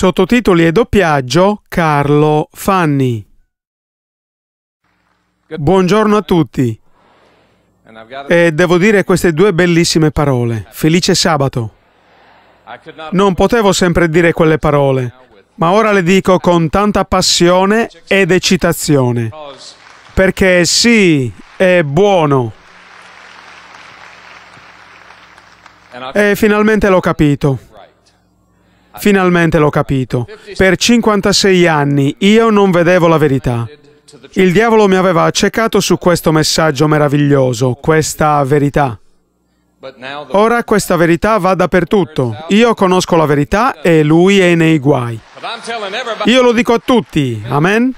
Sottotitoli e doppiaggio Carlo Fanni. Buongiorno a tutti. E devo dire queste due bellissime parole. Felice sabato. Non potevo sempre dire quelle parole, ma ora le dico con tanta passione ed eccitazione. Perché sì, è buono. E finalmente l'ho capito. Finalmente l'ho capito. Per 56 anni io non vedevo la verità. Il diavolo mi aveva accecato su questo messaggio meraviglioso, questa verità. Ora questa verità va dappertutto. Io conosco la verità e lui è nei guai. Io lo dico a tutti, amen?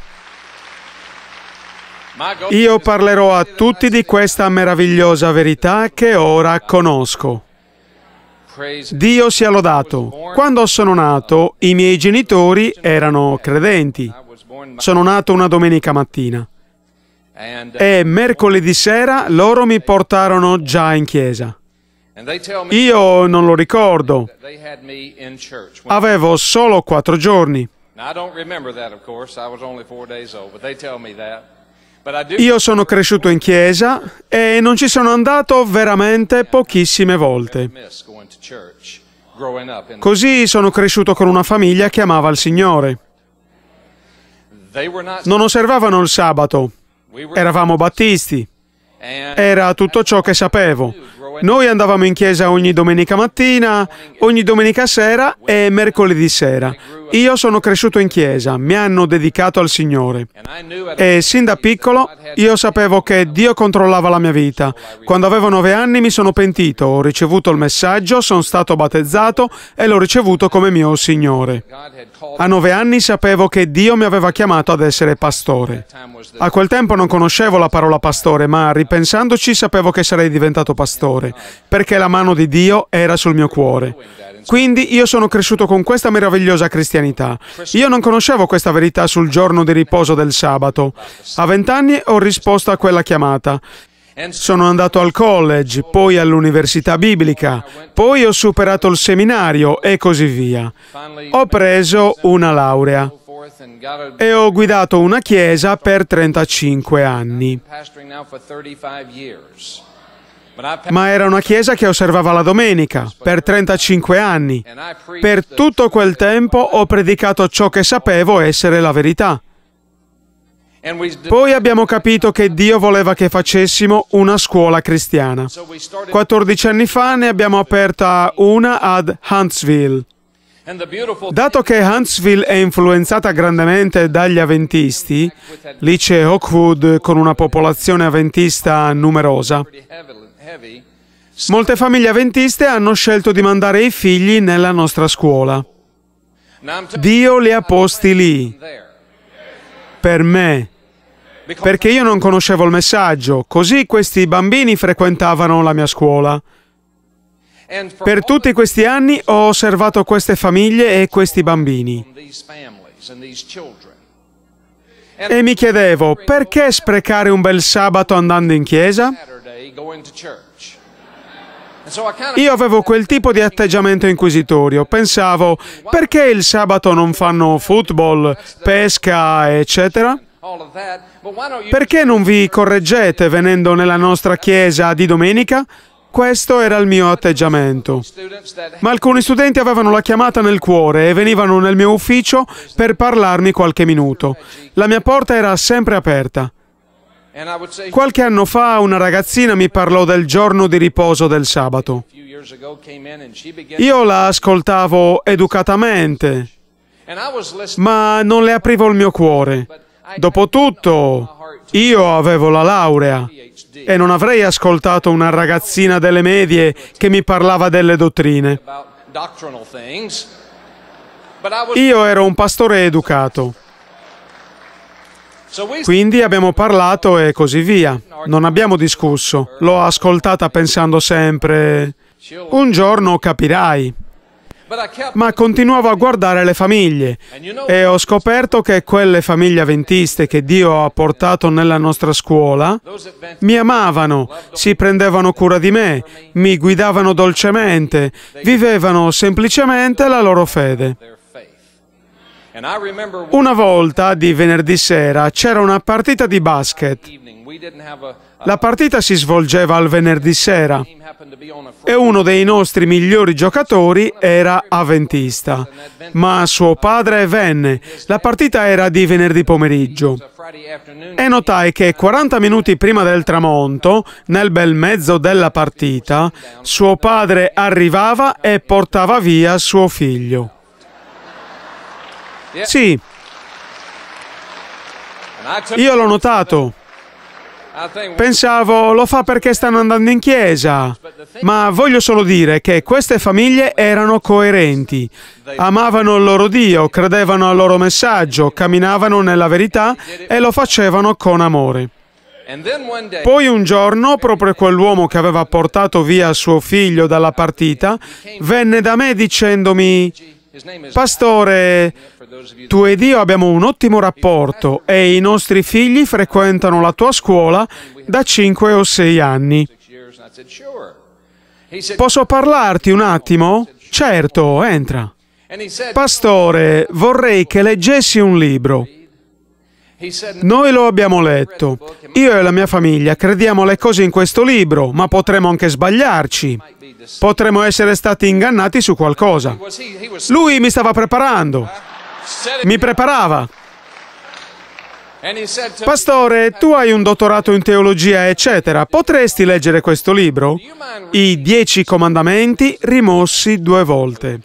Io parlerò a tutti di questa meravigliosa verità che ora conosco. Dio sia lodato. Quando sono nato, i miei genitori erano credenti. Sono nato una domenica mattina. E mercoledì sera loro mi portarono già in chiesa. Io non lo ricordo. Avevo solo quattro giorni. I don't remember that, of course. I was only four days old, but they tell me that. Io sono cresciuto in chiesa e non ci sono andato veramente pochissime volte. Così sono cresciuto con una famiglia che amava il Signore. Non osservavano il sabato, eravamo battisti, era tutto ciò che sapevo. Noi andavamo in chiesa ogni domenica mattina, ogni domenica sera e mercoledì sera. Io sono cresciuto in chiesa, mi hanno dedicato al Signore e sin da piccolo io sapevo che Dio controllava la mia vita. Quando avevo nove anni mi sono pentito, ho ricevuto il messaggio, sono stato battezzato e l'ho ricevuto come mio Signore. A nove anni sapevo che Dio mi aveva chiamato ad essere pastore. A quel tempo non conoscevo la parola pastore, ma ripensandoci sapevo che sarei diventato pastore, perché la mano di Dio era sul mio cuore. Quindi io sono cresciuto con questa meravigliosa cristianità. Io non conoscevo questa verità sul giorno di riposo del sabato. A vent'anni ho risposto a quella chiamata. Sono andato al college, poi all'università biblica, poi ho superato il seminario e così via. Ho preso una laurea e ho guidato una chiesa per 35 anni ma era una chiesa che osservava la domenica per 35 anni. Per tutto quel tempo ho predicato ciò che sapevo essere la verità. Poi abbiamo capito che Dio voleva che facessimo una scuola cristiana. 14 anni fa ne abbiamo aperta una ad Huntsville. Dato che Huntsville è influenzata grandemente dagli avventisti, lì c'è Oakwood con una popolazione avventista numerosa, Molte famiglie avventiste hanno scelto di mandare i figli nella nostra scuola. Dio li ha posti lì, per me, perché io non conoscevo il messaggio, così questi bambini frequentavano la mia scuola. Per tutti questi anni ho osservato queste famiglie e questi bambini. E mi chiedevo, perché sprecare un bel sabato andando in chiesa? Io avevo quel tipo di atteggiamento inquisitorio. Pensavo, perché il sabato non fanno football, pesca, eccetera? Perché non vi correggete venendo nella nostra chiesa di domenica? Questo era il mio atteggiamento. Ma alcuni studenti avevano la chiamata nel cuore e venivano nel mio ufficio per parlarmi qualche minuto. La mia porta era sempre aperta. Qualche anno fa una ragazzina mi parlò del giorno di riposo del sabato. Io la ascoltavo educatamente, ma non le aprivo il mio cuore. Dopotutto, io avevo la laurea e non avrei ascoltato una ragazzina delle medie che mi parlava delle dottrine. Io ero un pastore educato. Quindi abbiamo parlato e così via. Non abbiamo discusso. L'ho ascoltata pensando sempre, un giorno capirai ma continuavo a guardare le famiglie e ho scoperto che quelle famiglie avventiste che Dio ha portato nella nostra scuola mi amavano, si prendevano cura di me, mi guidavano dolcemente, vivevano semplicemente la loro fede. Una volta di venerdì sera c'era una partita di basket. La partita si svolgeva al venerdì sera e uno dei nostri migliori giocatori era avventista, ma suo padre venne. La partita era di venerdì pomeriggio e notai che 40 minuti prima del tramonto, nel bel mezzo della partita, suo padre arrivava e portava via suo figlio. Sì, io l'ho notato. Pensavo lo fa perché stanno andando in chiesa, ma voglio solo dire che queste famiglie erano coerenti, amavano il loro Dio, credevano al loro messaggio, camminavano nella verità e lo facevano con amore. Poi un giorno, proprio quell'uomo che aveva portato via suo figlio dalla partita, venne da me dicendomi Pastore, tu ed io abbiamo un ottimo rapporto e i nostri figli frequentano la tua scuola da 5 o 6 anni. Posso parlarti un attimo? Certo, entra. Pastore, vorrei che leggessi un libro. Noi lo abbiamo letto. Io e la mia famiglia crediamo alle cose in questo libro, ma potremmo anche sbagliarci. Potremmo essere stati ingannati su qualcosa. Lui mi stava preparando. Mi preparava. Pastore, tu hai un dottorato in teologia, eccetera. Potresti leggere questo libro? I dieci comandamenti rimossi due volte.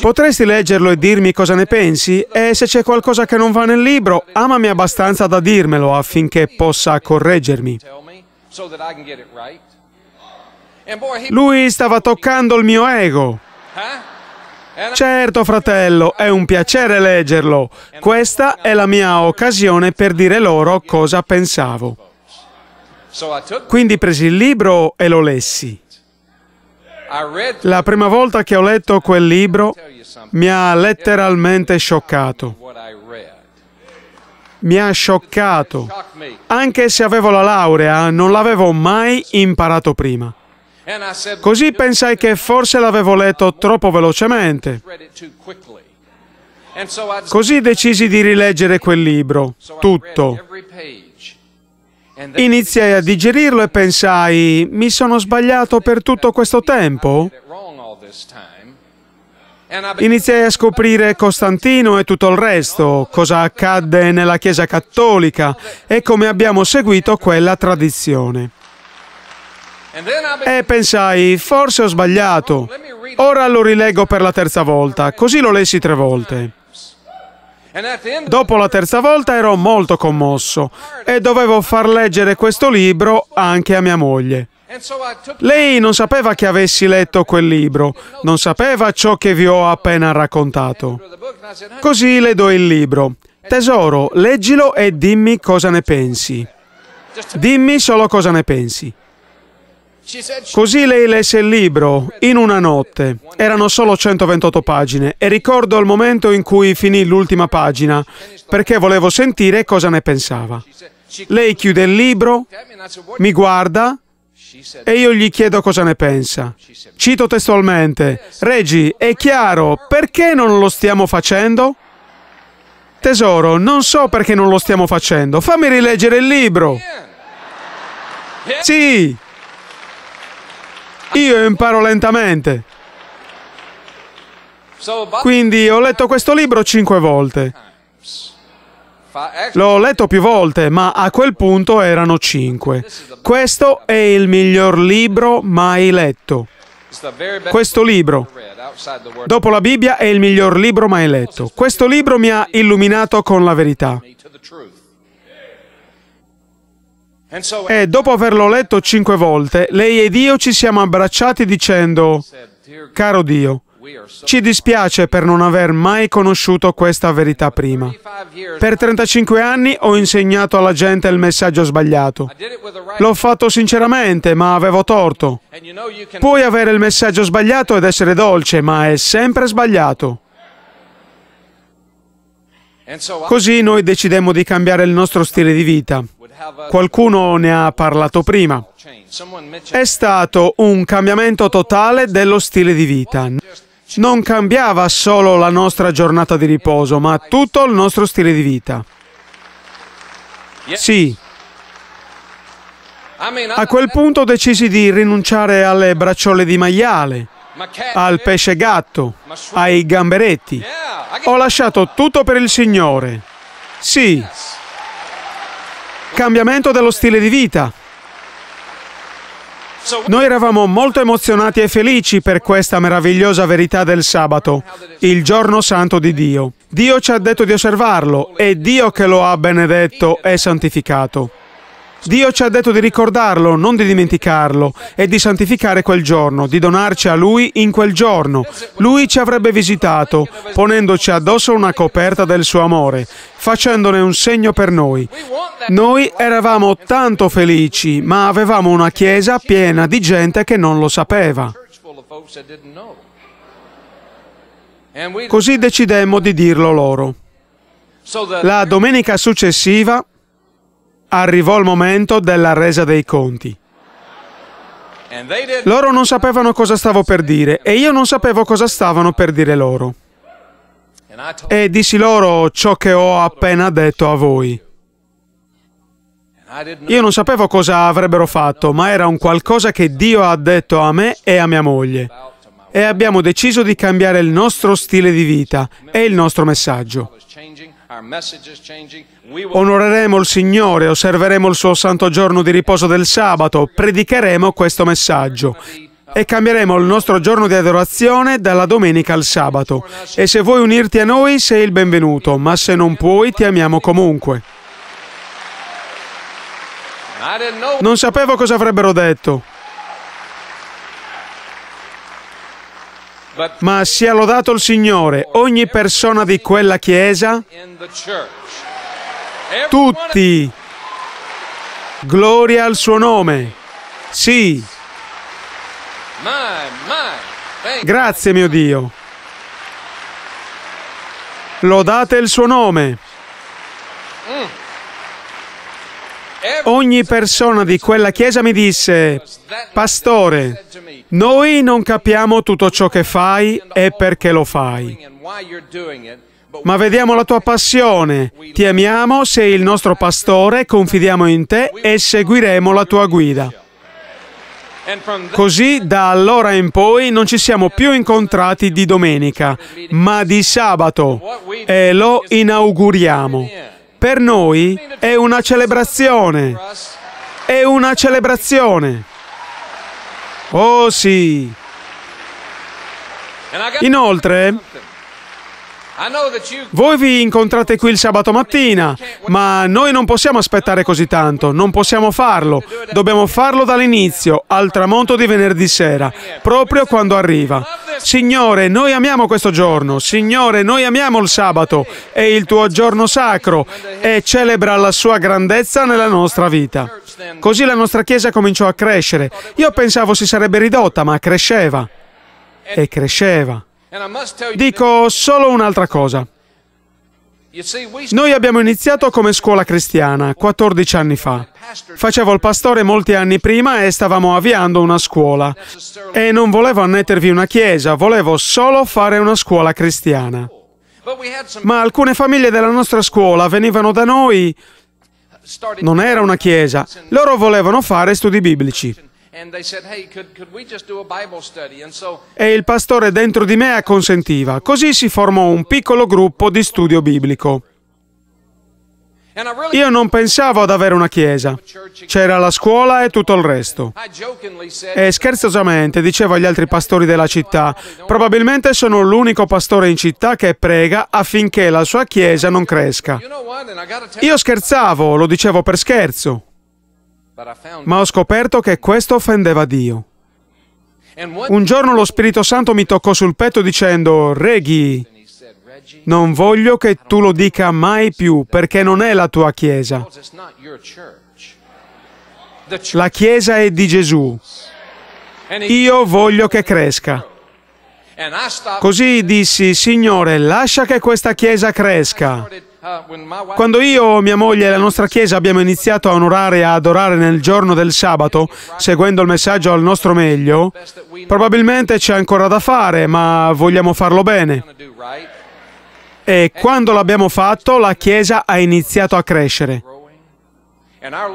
Potresti leggerlo e dirmi cosa ne pensi? E se c'è qualcosa che non va nel libro, amami abbastanza da dirmelo affinché possa correggermi. Lui stava toccando il mio ego. Certo, fratello, è un piacere leggerlo. Questa è la mia occasione per dire loro cosa pensavo. Quindi presi il libro e lo lessi. La prima volta che ho letto quel libro mi ha letteralmente scioccato. Mi ha scioccato. Anche se avevo la laurea, non l'avevo mai imparato prima. Così pensai che forse l'avevo letto troppo velocemente. Così decisi di rileggere quel libro, tutto. Iniziai a digerirlo e pensai, mi sono sbagliato per tutto questo tempo? Iniziai a scoprire Costantino e tutto il resto, cosa accadde nella Chiesa cattolica e come abbiamo seguito quella tradizione. E pensai, forse ho sbagliato. Ora lo rileggo per la terza volta, così lo lessi tre volte. Dopo la terza volta ero molto commosso e dovevo far leggere questo libro anche a mia moglie. Lei non sapeva che avessi letto quel libro, non sapeva ciò che vi ho appena raccontato. Così le do il libro. Tesoro, leggilo e dimmi cosa ne pensi. Dimmi solo cosa ne pensi. Così lei lesse il libro in una notte. Erano solo 128 pagine e ricordo il momento in cui finì l'ultima pagina perché volevo sentire cosa ne pensava. Lei chiude il libro, mi guarda e io gli chiedo cosa ne pensa. Cito testualmente, Regi, è chiaro, perché non lo stiamo facendo? Tesoro, non so perché non lo stiamo facendo, fammi rileggere il libro. Sì, io imparo lentamente. Quindi ho letto questo libro cinque volte. L'ho letto più volte, ma a quel punto erano cinque. Questo è il miglior libro mai letto. Questo libro, dopo la Bibbia, è il miglior libro mai letto. Questo libro mi ha illuminato con la verità. E dopo averlo letto cinque volte, lei ed io ci siamo abbracciati dicendo, caro Dio, ci dispiace per non aver mai conosciuto questa verità prima. Per 35 anni ho insegnato alla gente il messaggio sbagliato. L'ho fatto sinceramente, ma avevo torto. Puoi avere il messaggio sbagliato ed essere dolce, ma è sempre sbagliato. Così noi decidemmo di cambiare il nostro stile di vita. Qualcuno ne ha parlato prima. È stato un cambiamento totale dello stile di vita. Non cambiava solo la nostra giornata di riposo, ma tutto il nostro stile di vita. Sì. A quel punto decisi di rinunciare alle bracciole di maiale, al pesce gatto, ai gamberetti. Ho lasciato tutto per il Signore. Sì cambiamento dello stile di vita. Noi eravamo molto emozionati e felici per questa meravigliosa verità del sabato, il giorno santo di Dio. Dio ci ha detto di osservarlo, è Dio che lo ha benedetto e santificato. Dio ci ha detto di ricordarlo, non di dimenticarlo, e di santificare quel giorno, di donarci a Lui in quel giorno. Lui ci avrebbe visitato, ponendoci addosso una coperta del suo amore, facendone un segno per noi. Noi eravamo tanto felici, ma avevamo una chiesa piena di gente che non lo sapeva. Così decidemmo di dirlo loro. La domenica successiva Arrivò il momento della resa dei conti. Loro non sapevano cosa stavo per dire e io non sapevo cosa stavano per dire loro. E dissi loro ciò che ho appena detto a voi. Io non sapevo cosa avrebbero fatto, ma era un qualcosa che Dio ha detto a me e a mia moglie. E abbiamo deciso di cambiare il nostro stile di vita e il nostro messaggio. Onoreremo il Signore, osserveremo il suo santo giorno di riposo del sabato, predicheremo questo messaggio e cambieremo il nostro giorno di adorazione dalla domenica al sabato. E se vuoi unirti a noi sei il benvenuto, ma se non puoi ti amiamo comunque. Non sapevo cosa avrebbero detto. Ma sia lodato il Signore, ogni persona di quella chiesa, tutti, gloria al suo nome. Sì. Grazie mio Dio. Lodate il suo nome. Mm. Ogni persona di quella chiesa mi disse, Pastore, noi non capiamo tutto ciò che fai e perché lo fai, ma vediamo la tua passione, ti amiamo, sei il nostro pastore, confidiamo in te e seguiremo la tua guida. Così da allora in poi non ci siamo più incontrati di domenica, ma di sabato e lo inauguriamo. Per noi è una celebrazione. È una celebrazione. Oh sì. Inoltre, voi vi incontrate qui il sabato mattina, ma noi non possiamo aspettare così tanto, non possiamo farlo. Dobbiamo farlo dall'inizio, al tramonto di venerdì sera, proprio quando arriva. Signore, noi amiamo questo giorno, Signore, noi amiamo il sabato, è il tuo giorno sacro e celebra la sua grandezza nella nostra vita. Così la nostra Chiesa cominciò a crescere. Io pensavo si sarebbe ridotta, ma cresceva e cresceva. Dico solo un'altra cosa. Noi abbiamo iniziato come scuola cristiana 14 anni fa. Facevo il pastore molti anni prima e stavamo avviando una scuola. E non volevo annettervi una chiesa, volevo solo fare una scuola cristiana. Ma alcune famiglie della nostra scuola venivano da noi. Non era una chiesa, loro volevano fare studi biblici. E il pastore dentro di me acconsentiva. Così si formò un piccolo gruppo di studio biblico. Io non pensavo ad avere una chiesa. C'era la scuola e tutto il resto. E scherzosamente dicevo agli altri pastori della città, probabilmente sono l'unico pastore in città che prega affinché la sua chiesa non cresca. Io scherzavo, lo dicevo per scherzo ma ho scoperto che questo offendeva Dio. Un giorno lo Spirito Santo mi toccò sul petto dicendo, Reghi, non voglio che tu lo dica mai più perché non è la tua Chiesa. La Chiesa è di Gesù. Io voglio che cresca. Così dissi, Signore, lascia che questa Chiesa cresca. Quando io, mia moglie e la nostra chiesa abbiamo iniziato a onorare e adorare nel giorno del sabato, seguendo il messaggio al nostro meglio, probabilmente c'è ancora da fare, ma vogliamo farlo bene. E quando l'abbiamo fatto, la chiesa ha iniziato a crescere.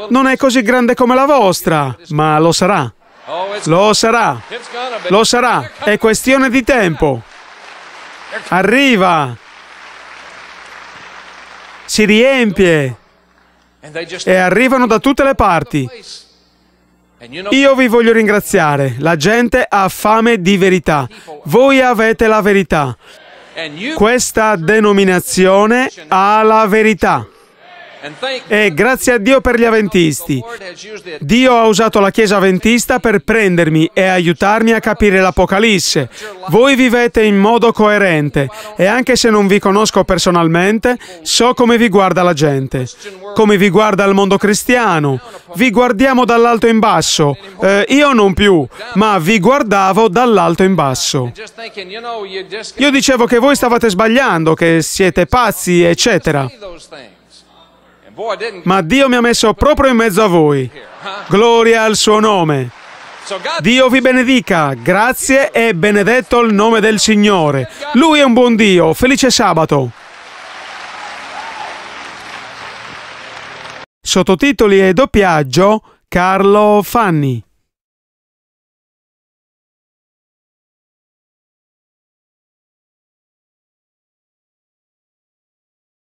Non è così grande come la vostra, ma lo sarà. Lo sarà. Lo sarà. È questione di tempo. Arriva si riempie e arrivano da tutte le parti. Io vi voglio ringraziare, la gente ha fame di verità, voi avete la verità. Questa denominazione ha la verità. E grazie a Dio per gli avventisti. Dio ha usato la Chiesa avventista per prendermi e aiutarmi a capire l'Apocalisse. Voi vivete in modo coerente e anche se non vi conosco personalmente, so come vi guarda la gente, come vi guarda il mondo cristiano. Vi guardiamo dall'alto in basso. Eh, io non più, ma vi guardavo dall'alto in basso. Io dicevo che voi stavate sbagliando, che siete pazzi, eccetera ma Dio mi ha messo proprio in mezzo a voi. Gloria al suo nome. Dio vi benedica, grazie e benedetto il nome del Signore. Lui è un buon Dio, felice sabato. Sottotitoli e doppiaggio Carlo Fanni.